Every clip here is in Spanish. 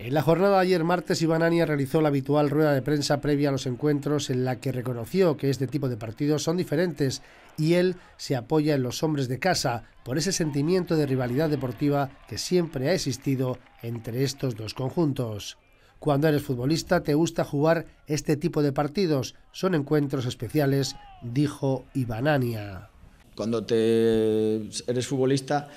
En la jornada de ayer martes, Iván realizó la habitual rueda de prensa previa a los encuentros en la que reconoció que este tipo de partidos son diferentes y él se apoya en los hombres de casa por ese sentimiento de rivalidad deportiva que siempre ha existido entre estos dos conjuntos. Cuando eres futbolista te gusta jugar este tipo de partidos, son encuentros especiales, dijo Iván Cuando te eres futbolista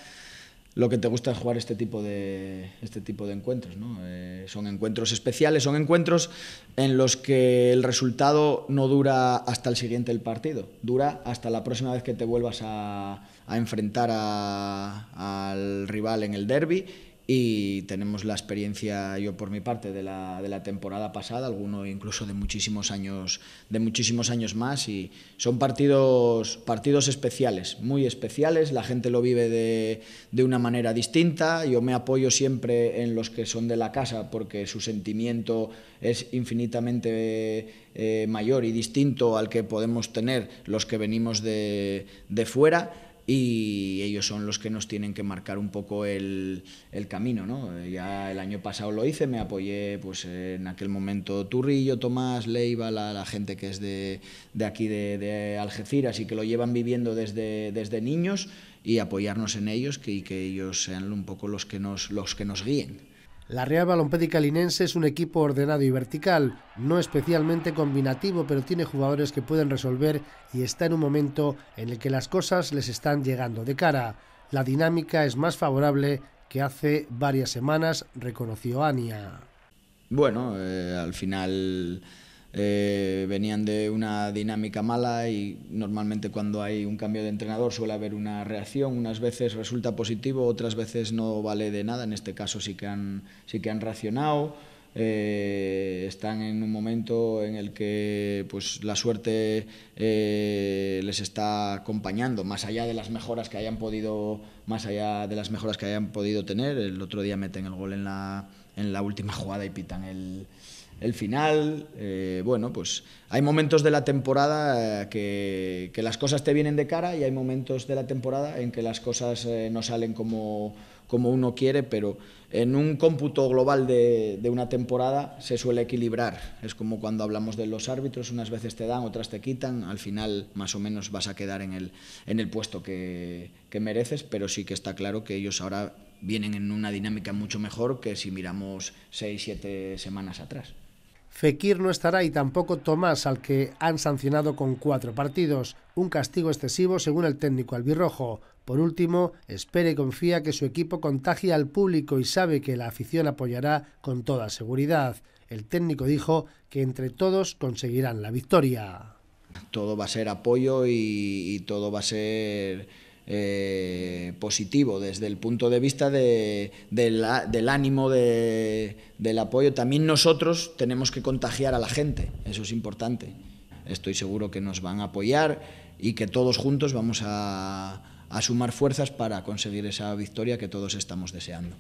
lo que te gusta es jugar este tipo de, este tipo de encuentros. ¿no? Eh, son encuentros especiales, son encuentros en los que el resultado no dura hasta el siguiente partido, dura hasta la próxima vez que te vuelvas a, enfrentar al rival en el derby y tenemos la experiencia, yo por mi parte, de la, de la temporada pasada, alguno incluso de muchísimos años, de muchísimos años más, y son partidos, partidos especiales, muy especiales, la gente lo vive de, una manera distinta, yo me apoyo siempre en los que son de la casa, porque su sentimiento es infinitamente eh, mayor y distinto al que podemos tener los que venimos de, de fuera, y ellos son los que nos tienen que marcar un poco el, camino. ¿no? Ya el año pasado lo hice, me apoyé pues, en aquel momento Turrillo, Tomás, Leiva, la, gente que es de, aquí de, Algeciras y que lo llevan viviendo desde, niños y apoyarnos en ellos y que ellos sean un poco los que nos, los que nos guíen. La Real Balompédica Linense es un equipo ordenado y vertical, no especialmente combinativo, pero tiene jugadores que pueden resolver y está en un momento en el que las cosas les están llegando de cara. La dinámica es más favorable que hace varias semanas, reconoció Ania. Bueno, eh, al final eh, venían de una dinámica mala y normalmente cuando hay un cambio de entrenador suele haber una reacción, unas veces resulta positivo, otras veces no vale de nada, en este caso sí que han, sí que han reaccionado. Eh, están en un momento en el que pues, la suerte eh, les está acompañando, más allá de las mejoras que hayan podido, más allá de las mejoras que hayan podido tener. El otro día meten el gol en la, en la última jugada y pitan el, final, eh, bueno, pues hay momentos de la temporada que, que, las cosas te vienen de cara y hay momentos de la temporada en que las cosas no salen como, como uno quiere, pero en un cómputo global de, una temporada se suele equilibrar. Es como cuando hablamos de los árbitros, unas veces te dan, otras te quitan, al final más o menos vas a quedar en el, puesto que, que mereces, pero sí que está claro que ellos ahora vienen en una dinámica mucho mejor que si miramos seis, siete semanas atrás. Fekir no estará y tampoco Tomás, al que han sancionado con cuatro partidos, un castigo excesivo según el técnico albirrojo. Por último, espere y confía que su equipo contagie al público y sabe que la afición apoyará con toda seguridad. El técnico dijo que entre todos conseguirán la victoria. Todo va a ser apoyo y, y todo va a ser eh, positivo desde el punto de vista del ánimo, del apoyo. También nosotros tenemos que contagiar a la gente, eso es importante. Estoy seguro que nos van a apoyar y que todos juntos vamos a sumar fuerzas para conseguir esa victoria que todos estamos deseando.